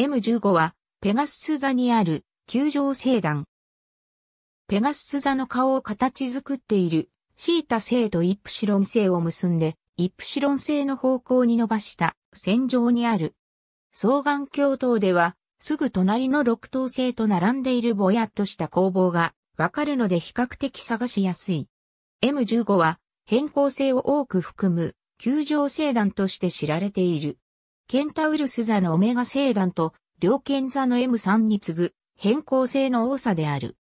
M15 は、ペガス座にある、球状星団。ペガス座の顔を形作っている、シータ星とイプシロン星を結んで、イプシロン星の方向に伸ばした線上にある。双眼鏡等では、すぐ隣の六等星と並んでいるぼやっとした攻防がわかるので比較的探しやすい。M15 は変更性を多く含む球状星団として知られている。ケンタウルス座のオメガ星団と、両剣座の M3 に次ぐ、変更性の多さである。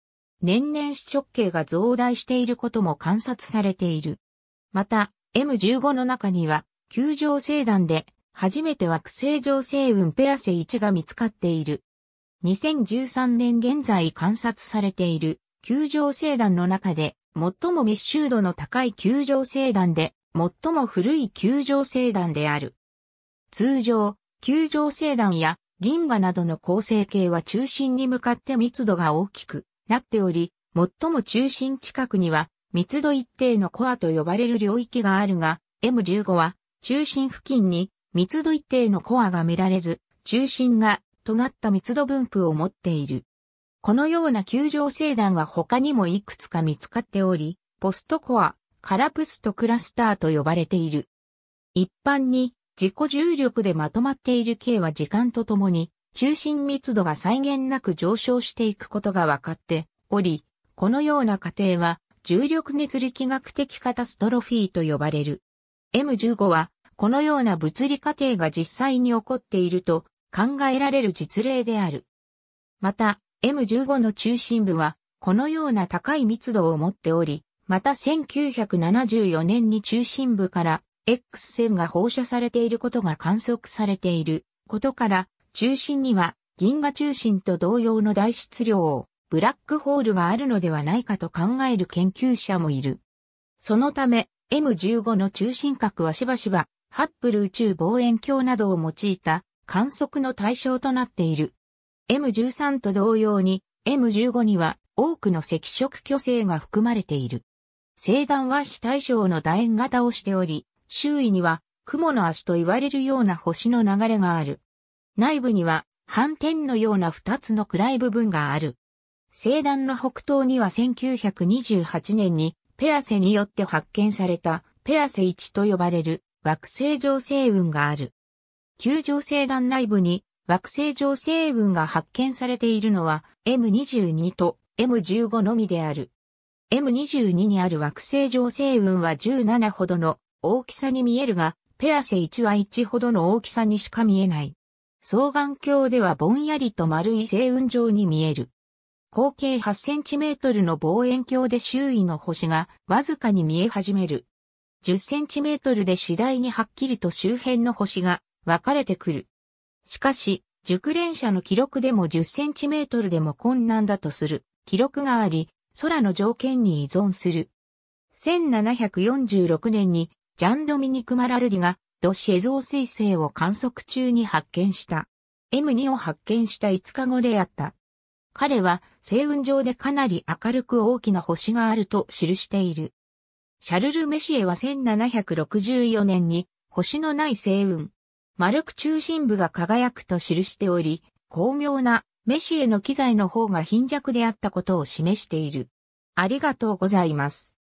年々視直径が増大していることも観察されている。また、M15 の中には、球状星団で、初めて惑星上星雲ペアセ1が見つかっている。2013年現在観察されている、球状星団の中で、最も密集度の高い球状星団で、最も古い球状星団である。通常、球状星団や銀河などの構成形は中心に向かって密度が大きくなっており、最も中心近くには密度一定のコアと呼ばれる領域があるが、M15 は中心付近に密度一定のコアが見られず、中心が尖った密度分布を持っている。このような球状星団は他にもいくつか見つかっており、ポストコア、カラプストクラスターと呼ばれている。一般に自己重力でまとまっている K は時間とともに中心密度が際限なく上昇していくことが分かっており、このような過程は重力熱力学的カタストロフィーと呼ばれる。M15 はこのような物理過程が実際に起こっていると考えられる実例である。また、M15 の中心部はこのような高い密度を持っており、また1974年に中心部から X 線が放射されていることが観測されていることから、中心には銀河中心と同様の大質量をブラックホールがあるのではないかと考える研究者もいる。そのため、M15 の中心核はしばしば、ハッブル宇宙望遠鏡などを用いた観測の対象となっている。M13 と同様に、M15 には多くの赤色巨星が含まれている。星団は非対称の楕円型をしており、周囲には雲の足と言われるような星の流れがある。内部には反転のような二つの暗い部分がある。星団の北東には1928年にペアセによって発見されたペアセ1と呼ばれる惑星上星雲がある。球状星団内部に惑星上星雲が発見されているのは M22 と M15 のみである。M22 にある惑星上星雲は17ほどの大きさに見えるが、ペアセ1は1ほどの大きさにしか見えない。双眼鏡ではぼんやりと丸い星雲状に見える。口径8センチメートルの望遠鏡で周囲の星がわずかに見え始める。10センチメートルで次第にはっきりと周辺の星が分かれてくる。しかし、熟練者の記録でも10センチメートルでも困難だとする記録があり、空の条件に依存する。1746年にジャン・ドミニク・マラルディが、ドシェゾー彗星を観測中に発見した。M2 を発見した5日後であった。彼は、星雲上でかなり明るく大きな星があると記している。シャルル・メシエは1764年に、星のない星雲、丸く中心部が輝くと記しており、巧妙なメシエの機材の方が貧弱であったことを示している。ありがとうございます。